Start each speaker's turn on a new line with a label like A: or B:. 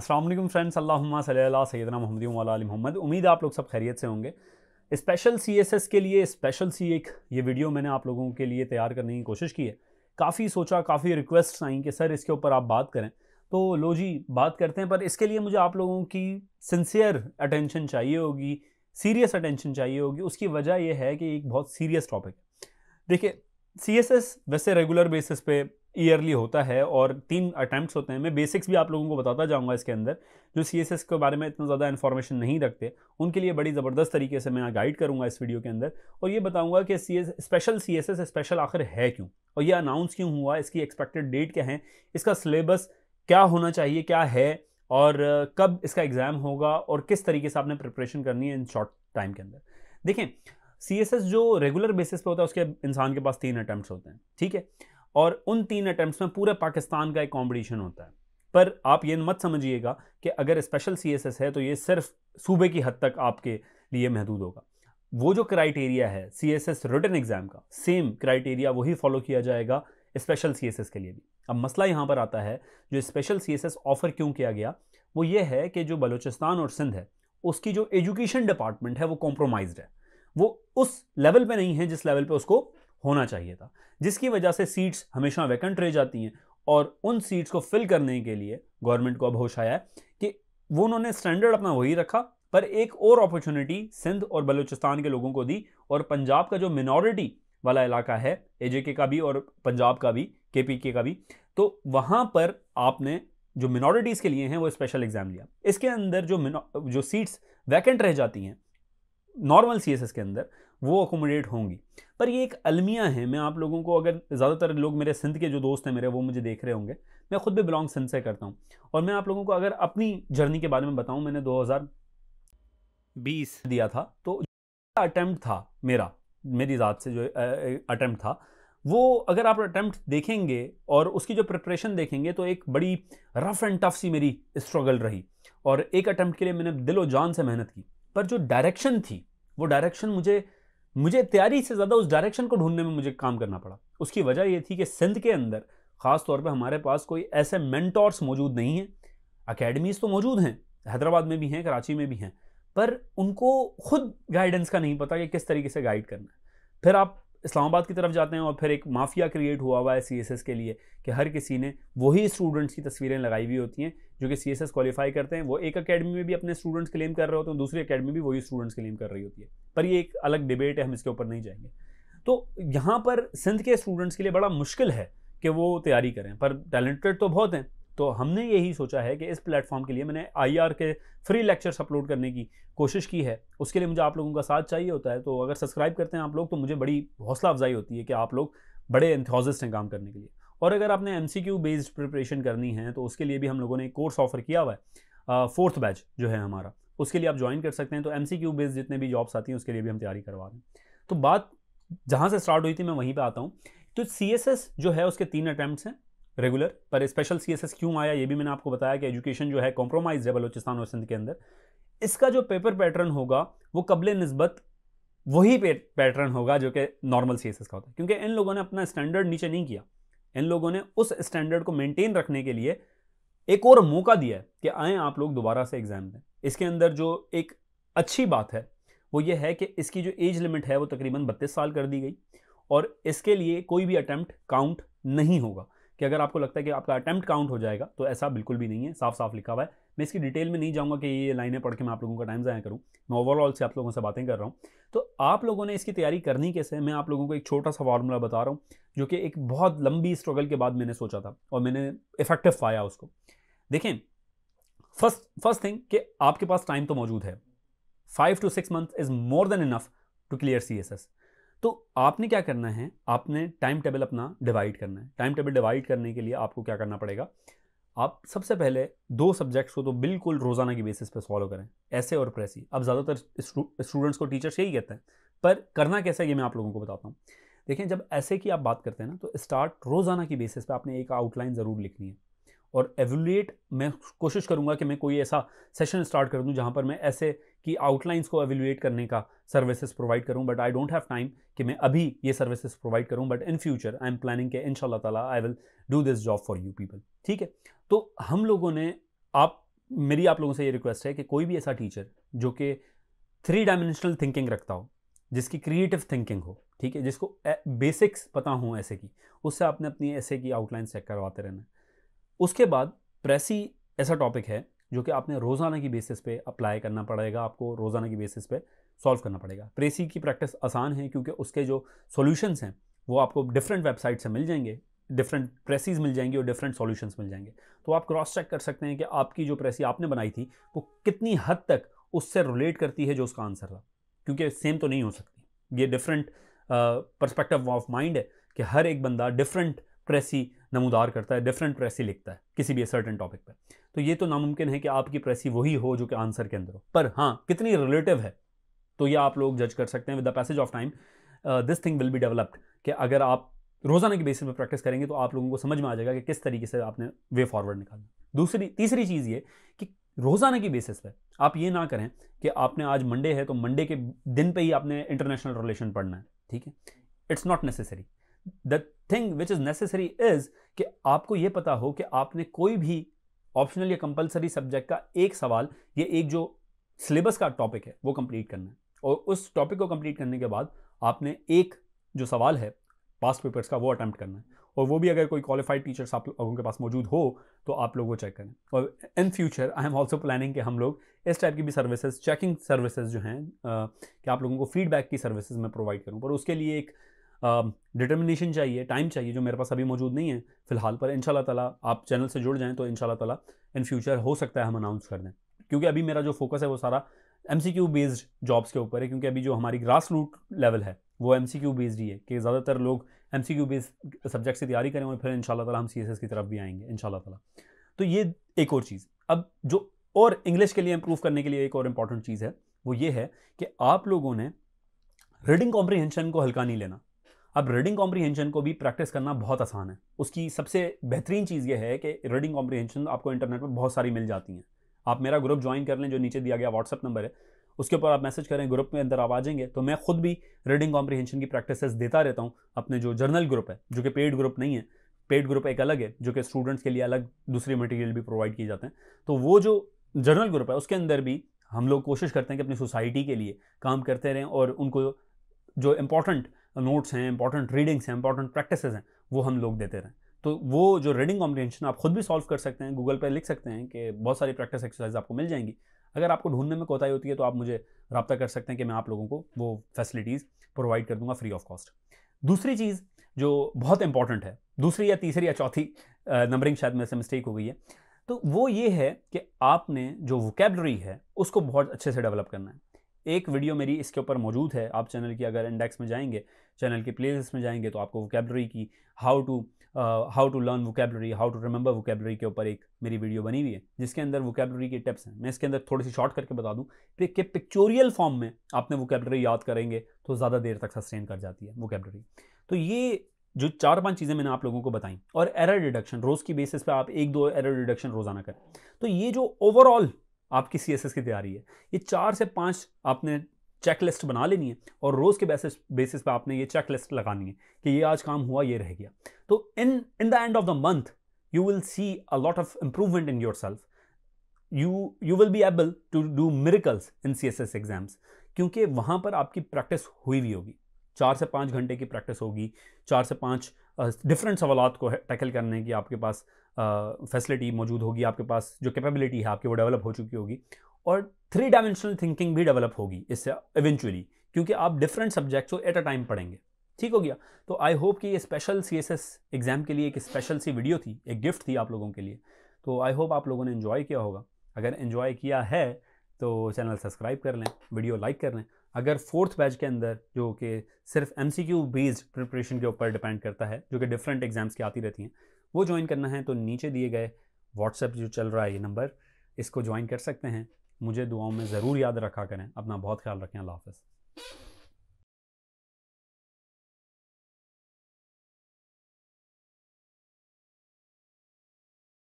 A: Aslam friends अल्लाम सल्ला सैदना मोहम्मद वाल मोहम्मद उम्मीद आप लोग सब खैरियत से होंगे स्पेशल सी एस एस के लिए स्पेशल सी एक ये वीडियो मैंने आप लोगों के लिए तैयार करने की कोशिश की है काफ़ी सोचा काफ़ी रिक्वेस्ट आई कि सर इसके ऊपर आप बात करें तो लो जी बात करते हैं पर इसके लिए मुझे आप लोगों की सिंसियर अटेंशन चाहिए होगी सीरियस अटेंशन चाहिए होगी उसकी वजह यह है कि एक बहुत सीरियस टॉपिक है देखिए सी एस एस वैसे रेगुलर बेसिस पे ईयरली होता है और तीन अटैम्प्ट होते हैं मैं बेसिक्स भी आप लोगों को बताता जाऊंगा इसके अंदर जो सी के बारे में इतना ज़्यादा इन्फॉर्मेशन नहीं रखते उनके लिए बड़ी ज़बरदस्त तरीके से मैं गाइड करूंगा इस वीडियो के अंदर और ये बताऊंगा कि सी स्पेशल सी स्पेशल आखिर है क्यों और ये अनाउंस क्यों हुआ इसकी एक्सपेक्टेड डेट क्या है इसका सिलेबस क्या होना चाहिए क्या है और कब इसका एग्ज़ाम होगा और किस तरीके से आपने प्रिपरेशन करनी है इन शॉर्ट टाइम के अंदर देखें सी जो रेगुलर बेसिस पर होता है उसके इंसान के पास तीन अटैम्प्ट होते हैं ठीक है और उन तीन अटैम्प्ट में पूरे पाकिस्तान का एक कॉम्पिटिशन होता है पर आप ये मत समझिएगा कि अगर स्पेशल सी है तो ये सिर्फ सूबे की हद तक आपके लिए महदूद होगा वो जो क्राइटेरिया है C S S return exam का सेम क्राइटेरिया वही फॉलो किया जाएगा स्पेशल सी एस एस के लिए भी अब मसला यहाँ पर आता है जो special C S S offer क्यों किया गया वो ये है कि जो बलूचिस्तान और सिंध है उसकी जो एजुकेशन डिपार्टमेंट है वो कॉम्प्रोमाइज है वो उस लेवल पे नहीं है जिस लेवल पे उसको होना चाहिए था जिसकी वजह से सीट्स हमेशा वैकेंट रह जाती हैं और उन सीट्स को फिल करने के लिए गवर्नमेंट को अब होश आया है कि वो उन्होंने स्टैंडर्ड अपना वही रखा पर एक और अपॉर्चुनिटी सिंध और बलूचिस्तान के लोगों को दी और पंजाब का जो मिनोरिटी वाला इलाका है एजेके का भी और पंजाब का भी के का भी तो वहाँ पर आपने जो मिनोरिटीज़ के लिए हैं वो स्पेशल एग्ज़ाम लिया इसके अंदर जो जो सीट्स वैकेंट रह जाती हैं नॉर्मल सी के अंदर वो अकोमोडेट होंगी पर ये एक अलमिया है मैं आप लोगों को अगर ज़्यादातर लोग मेरे सिंध के जो दोस्त हैं मेरे वो मुझे देख रहे होंगे मैं खुद भी बिलोंग सिंध से करता हूँ और मैं आप लोगों को अगर अपनी जर्नी के बारे में बताऊँ मैंने दो बीस दिया था तो अटैम्प्ट था मेरा मेरी ज़ात से जो अटैम्प्ट था वो अगर आप अटैम्प्ट देखेंगे और उसकी जो प्रिपरेशन देखेंगे तो एक बड़ी रफ़ एंड टफ सी मेरी स्ट्रगल रही और एक अटैम्प्ट के लिए मैंने दिलो जान से मेहनत की पर जो डायरेक्शन थी वो डायरेक्शन मुझे मुझे तैयारी से ज़्यादा उस डायरेक्शन को ढूंढने में मुझे काम करना पड़ा उसकी वजह यह थी कि सिंध के अंदर ख़ास तौर पर हमारे पास कोई ऐसे मैंटॉर्स मौजूद नहीं हैं अकेडमीज़ तो मौजूद हैं हैदराबाद में भी हैं कराची में भी हैं पर उनको खुद गाइडेंस का नहीं पता कि किस तरीके से गाइड करना है फिर आप इस्लामाबाद की तरफ जाते हैं और फिर एक माफिया क्रिएट हुआ हुआ है सी के लिए कि हर किसी ने वही स्टूडेंट्स की तस्वीरें लगाई हुई होती हैं जो कि सी एस करते हैं वो एक अकेडमी में भी अपने स्टूडेंट्स क्लेम कर रहे होते हैं दूसरी अकेडमी भी वही स्टूडेंट्स क्लेम कर रही होती है पर ये एक अलग डिबेट है हम इसके ऊपर नहीं जाएंगे तो यहाँ पर सिंध के स्टूडेंट्स के लिए बड़ा मुश्किल है कि वो तैयारी करें पर टैलेंटेड तो बहुत हैं तो हमने यही सोचा है कि इस प्लेटफॉर्म के लिए मैंने आई के फ्री लेक्चर्स अपलोड करने की कोशिश की है उसके लिए मुझे आप लोगों का साथ चाहिए होता है तो अगर सब्सक्राइब करते हैं आप लोग तो मुझे बड़ी हौसला अफजाई होती है कि आप लोग बड़े इंथॉजिस्ट हैं काम करने के लिए और अगर आपने एम बेस्ड प्रिपरेशन करनी है तो उसके लिए भी हम लोगों ने कोर्स ऑफर किया हुआ है फोर्थ बैच जो है हमारा उसके लिए आप ज्वाइन कर सकते हैं तो एम बेस्ड जितने भी जॉब्स आती हैं उसके लिए भी हम तैयारी करवा रहे हैं तो बात जहाँ से स्टार्ट हुई थी मैं वहीं पर आता हूँ तो सी जो है उसके तीन अटैम्प्ट हैं रेगुलर पर स्पेशल सी क्यों आया ये भी मैंने आपको बताया कि एजुकेशन जो है कॉम्प्रोमाइज है बलोचिस्तान और सिंध के अंदर इसका जो पेपर पैटर्न होगा वो कबल नस्बत वही पैटर्न होगा जो कि नॉर्मल सी का होता है क्योंकि इन लोगों ने अपना स्टैंडर्ड नीचे नहीं किया इन लोगों ने उस स्टैंडर्ड को मेंटेन रखने के लिए एक और मौका दिया है कि आए आप लोग दोबारा से एग्ज़ाम दें इसके अंदर जो एक अच्छी बात है वो ये है कि इसकी जो एज लिमिट है वो तकरीबन बत्तीस साल कर दी गई और इसके लिए कोई भी अटैम्प्ट काउंट नहीं होगा कि अगर आपको लगता है कि आपका अटैम्प्ट काउंट हो जाएगा तो ऐसा बिल्कुल भी नहीं है साफ साफ लिखा हुआ है मैं इसकी डिटेल में नहीं जाऊँगा कि ये लाइनें पढ़ के मैं आप लोगों का टाइम ज़ाया करूँ मैं ओवरऑल से आप लोगों से बातें कर रहा हूँ तो आप लोगों ने इसकी तैयारी करनी कैसे है मैं आप लोगों को एक छोटा सा फार्मूला बता रहा हूँ जो कि एक बहुत लंबी स्ट्रगल के बाद मैंने सोचा था और मैंने इफेक्टिव पाया उसको देखें फर्स्ट फर्स्ट थिंग कि आपके पास टाइम तो मौजूद है five to six month is more than enough to clear C S S तो आपने क्या करना है आपने टाइम टेबल अपना डिवाइड करना है टाइम टेबल डिवाइड करने के लिए आपको क्या करना पड़ेगा आप सबसे पहले दो सब्जेक्ट्स को तो बिल्कुल रोज़ाना की बेसिस पे फॉलो करें ऐसे और प्रेसी अब ज़्यादातर स्टूडेंट्स को टीचर्स यही कहते हैं पर करना कैसा है ये मैं आप लोगों को बताता हूँ देखें जब ऐसे की आप बात करते हैं ना तो स्टार्ट रोज़ाना की बेसिस पे आपने एक आउटलाइन ज़रूर लिखनी है और एवोल्यूट मैं कोशिश करूँगा कि मैं कोई ऐसा सेशन स्टार्ट कर दूँ जहाँ पर मैं ऐसे कि आउटलाइंस को एवेल्यूएट करने का सर्विसेज प्रोवाइड करूं but I don't have time कि मैं अभी ये सर्विसेज प्रोवाइड करूं but in future I am planning के इन ताला I will do this job for you people ठीक है तो हम लोगों ने आप मेरी आप लोगों से ये रिक्वेस्ट है कि कोई भी ऐसा टीचर जो कि थ्री डायमेंशनल थिंकिंग रखता हो जिसकी क्रिएटिव थिंकिंग हो ठीक है जिसको बेसिक्स पता हो ऐसे की उससे आपने अपनी ऐसे की आउटलाइन चेक करवाते रहना उसके बाद प्रेसी ऐसा टॉपिक है जो कि आपने रोज़ाना की बेसिस पे अप्लाई करना पड़ेगा आपको रोज़ाना की बेसिस पे सॉल्व करना पड़ेगा प्रेसी की प्रैक्टिस आसान है क्योंकि उसके जो सॉल्यूशंस हैं वो आपको डिफरेंट वेबसाइट से मिल जाएंगे डिफरेंट प्रेसीज मिल जाएंगी और डिफरेंट सॉल्यूशंस मिल जाएंगे तो आप क्रॉस चेक कर सकते हैं कि आपकी जो प्रेसी आपने बनाई थी वो कितनी हद तक उससे रिलेट करती है जो उसका आंसर था क्योंकि सेम तो नहीं हो सकती ये डिफरेंट परस्पेक्टिव ऑफ माइंड है कि हर एक बंदा डिफरेंट प्रेसी नमूदार करता है डिफरेंट प्रेसी लिखता है किसी भी सर्टन टॉपिक पर तो ये तो नामुमकिन है कि आपकी प्रेसी वही हो जो कि आंसर के अंदर हो पर हाँ कितनी रिलेटिव है तो ये आप लोग जज कर सकते हैं with the passage of time this thing will be developed कि अगर आप रोजाना की बेसिस पर प्रैक्टिस करेंगे तो आप लोगों को समझ में आ जाएगा कि किस तरीके से आपने वे फॉरवर्ड निकालना दूसरी तीसरी चीज़ ये कि रोजाना की बेसिस पर आप ये ना करें कि आपने आज मंडे है तो मंडे के दिन पे ही आपने इंटरनेशनल रिलेशन पढ़ना है ठीक है it's not necessary the thing which is necessary is कि आपको यह पता हो कि आपने कोई भी ऑप्शनल या कंपलसरी सब्जेक्ट का एक सवाल ये एक जो सिलेबस का टॉपिक है वो कंप्लीट करना है और उस टॉपिक को कंप्लीट करने के बाद आपने एक जो सवाल है पास्ट पेपर्स का वो अटैम्प्ट करना है और वो भी अगर कोई क्वालिफाइड टीचर्स आप लोगों के पास मौजूद हो तो आप लोग वो चेक करें और in future I am also planning कि हम लोग इस टाइप की भी सर्विसेज चेकिंग सर्विसेज जो हैं कि आप लोगों को फीडबैक की सर्विसेज मैं प्रोवाइड करूँ पर उसके लिए एक डिटर्मिनेशन um, चाहिए टाइम चाहिए जो मेरे पास अभी मौजूद नहीं है फिलहाल पर इन ताला आप चैनल से जुड़ जाएँ तो इन ताला इन फ्यूचर हो सकता है हम अनाउंस कर दें क्योंकि अभी मेरा जो फोकस है वो सारा एम बेस्ड जॉब्स के ऊपर है क्योंकि अभी जो हमारी ग्रास रूट लेवल है वो एम बेस्ड ही है कि ज़्यादातर लोग एम बेस्ड सब्जेक्ट से तैयारी करें और फिर इन ताला हम सी की तरफ भी आएंगे इन ताला तो ये एक और चीज़ अब जो और इंग्लिश के लिए इम्प्रूव करने के लिए एक और इम्पॉर्टेंट चीज़ है वो ये है कि आप लोगों ने रीडिंग कॉम्प्रीहेंशन को हल्का नहीं लेना अब रीडिंग कॉम्प्रीहेंशन को भी प्रैक्टिस करना बहुत आसान है उसकी सबसे बेहतरीन चीज़ ये है कि रीडिंग कॉम्प्रीहेंशन आपको इंटरनेट पर बहुत सारी मिल जाती हैं आप मेरा ग्रुप ज्वाइन कर लें जो नीचे दिया गया व्हाट्सअप नंबर है उसके ऊपर आप मैसेज करें ग्रुप में अंदर आप आ जाएंगे तो मैं खुद भी रीडिंग कॉम्प्रीहेंशन की प्रैक्टिस देता रहता हूँ अपने जो जर्नल ग्रुप है जो कि पेड ग्रुप नहीं है पेड ग्रुप एक अलग है जो कि स्टूडेंट्स के लिए अलग दूसरे मटेरियल भी प्रोवाइड किए जाते हैं तो वो जो जर्नल ग्रुप है उसके अंदर भी हम लोग कोशिश करते हैं कि अपनी सोसाइटी के लिए काम करते रहें और उनको जो इम्पोर्टेंट नोट्स हैं इंपॉर्टेंट रीडिंग्स हैं इंपॉर्टेंट प्रैक्टिस हैं वो हम लोग देते रहें तो वो जो रीडिंग कॉम्प्रीहेंशन आप खुद भी सॉल्व कर सकते हैं गूगल पर लिख सकते हैं कि बहुत सारी प्रैक्टिस एक्सरसाइज आपको मिल जाएंगी अगर आपको ढूंढने में कोताही होती है तो आप मुझे रब्ता कर सकते हैं कि मैं आप लोगों को वो फैसिलिटीज़ प्रोवाइड कर दूंगा फ्री ऑफ कॉस्ट दूसरी चीज़ जो बहुत इंपॉर्टेंट है दूसरी या तीसरी या चौथी नंबरिंग शायद मेरे से मिस्टेक हो गई है तो वो ये है कि आपने जो वोकेबलरी है उसको बहुत अच्छे से डेवलप करना है एक वीडियो मेरी इसके ऊपर मौजूद है आप चैनल की अगर इंडेक्स में जाएंगे चैनल की प्लेलिस्ट में जाएंगे तो आपको वोकेबलरी की how to how to learn vocabulary how to remember vocabulary के ऊपर एक मेरी वीडियो बनी हुई है जिसके अंदर वोकेबलरी के टिप्स हैं मैं इसके अंदर थोड़ी सी शॉर्ट करके बता दूँ कि पिक्चोरियल फॉर्म में आपने वोकेबलरी याद करेंगे तो ज़्यादा देर तक सस्टेन कर जाती है वोकेबलरी तो ये जो चार पांच चीज़ें मैंने आप लोगों को बताई और एरर डिडक्शन रोज़ की बेसिस पे आप एक दो एरर डिडक्शन रोज़ाना करें तो ये जो ओवरऑल आपकी सी की तैयारी है ये चार से पाँच आपने चेकलिस्ट बना लेनी है और रोज़ के बेसिस बेसिस पे आपने ये चेकलिस्ट लगानी है कि ये आज काम हुआ ये रह गया तो in in the end of the month you will see a lot of of in your self you you will be able to do miracles in C exams क्योंकि वहाँ पर आपकी प्रैक्टिस हुई भी होगी चार से पाँच घंटे की प्रैक्टिस होगी चार से पाँच डिफरेंट सवाल को टैकल करने की आपके पास फैसिलिटी मौजूद होगी आपके पास जो कैपेबिलिटी है आपकी वो डेवलप हो चुकी होगी और थ्री डायमेंशनल थिंकिंग भी डेवलप होगी इससे इवेंचुअली क्योंकि आप डिफरेंट सब्जेक्ट्स को एट अ टाइम पढ़ेंगे ठीक हो गया तो आई होप कि ये स्पेशल सी एग्ज़ाम के लिए एक स्पेशल सी वीडियो थी एक गिफ्ट थी आप लोगों के लिए तो आई होप आप लोगों ने इन्जॉय किया होगा अगर इन्जॉय किया है तो चैनल सब्सक्राइब कर लें वीडियो लाइक कर लें अगर फोर्थ बैच के अंदर जो कि सिर्फ एम बेस्ड प्रिपरेशन के ऊपर डिपेंड करता है जो कि डिफरेंट एग्जाम्स की आती रहती हैं वो ज्वाइन करना है तो नीचे दिए गए व्हाट्सएप जो चल रहा है ये नंबर इसको ज्वाइन कर सकते हैं मुझे दुआओं में ज़रूर याद रखा करें अपना बहुत ख्याल रखें अल्लाह हाफ़